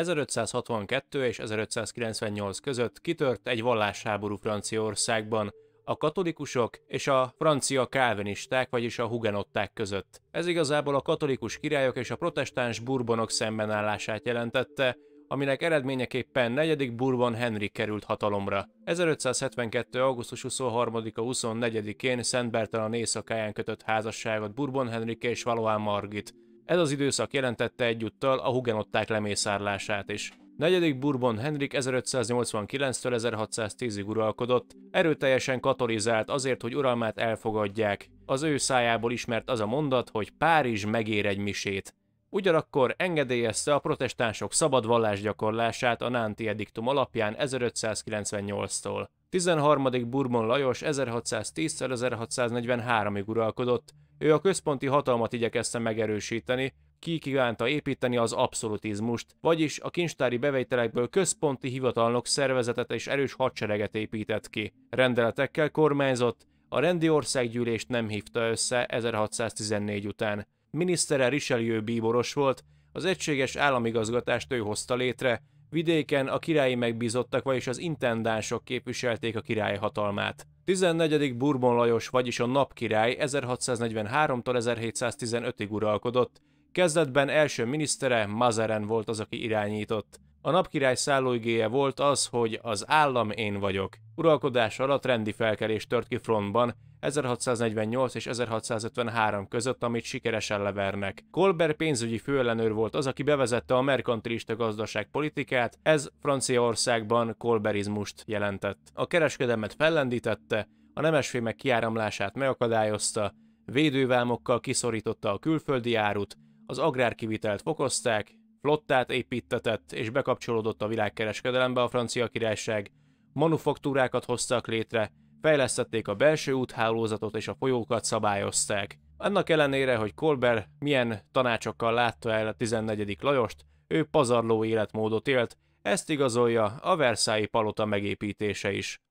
1562 és 1598 között kitört egy vallásháború Franciaországban, a katolikusok és a francia kálvinisták, vagyis a hugenották között. Ez igazából a katolikus királyok és a protestáns burbonok szembenállását jelentette, aminek eredményeképpen negyedik Bourbon Henry került hatalomra. 1572. augusztus 23-a 24-én Szent Bertalan éjszakáján kötött házasságot Bourbon Henrik és Valois Margit, ez az időszak jelentette egyúttal a hugenották lemészárlását is. Negyedik Bourbon Henrik 1589-től 1610-ig uralkodott, erőteljesen katolizált azért, hogy uralmát elfogadják. Az ő szájából ismert az a mondat, hogy Párizs megér egy misét. Ugyanakkor engedélyezte a protestánsok szabad gyakorlását a Nánti ediktum alapján 1598-tól. 13. Bourbon Lajos 1610-1643-ig uralkodott, ő a központi hatalmat igyekezte megerősíteni, ki kívánta építeni az abszolutizmust, vagyis a kincstári bevételekből központi hivatalnok szervezetet és erős hadsereget épített ki. Rendeletekkel kormányzott, a rendi országgyűlést nem hívta össze 1614 után. Minisztere Richelieu bíboros volt, az egységes államigazgatást ő hozta létre, vidéken a királyi megbízottak, vagyis az intendánsok képviselték a király hatalmát. 14. Bourbon Lajos, vagyis a napkirály 1643-tól 1715-ig uralkodott, kezdetben első minisztere Mazaren volt az, aki irányított. A napkirály szállóigéje volt az, hogy az állam én vagyok. Uralkodás alatt rendi felkelés tört ki frontban, 1648 és 1653 között, amit sikeresen levernek. Kolber pénzügyi főellenőr volt az, aki bevezette a merkantilista gazdaságpolitikát, ez Franciaországban kolberizmust jelentett. A kereskedelmet fellendítette, a nemesfémek kiáramlását megakadályozta, védővámokkal kiszorította a külföldi árut, az agrárkivitelt fokozták, flottát építetett és bekapcsolódott a világkereskedelembe a francia királyság, manufaktúrákat hoztak létre, fejlesztették a belső úthálózatot és a folyókat szabályozták. Annak ellenére, hogy Kolber milyen tanácsokkal látta el a 14. Lajost, ő pazarló életmódot élt, ezt igazolja a Versailles palota megépítése is.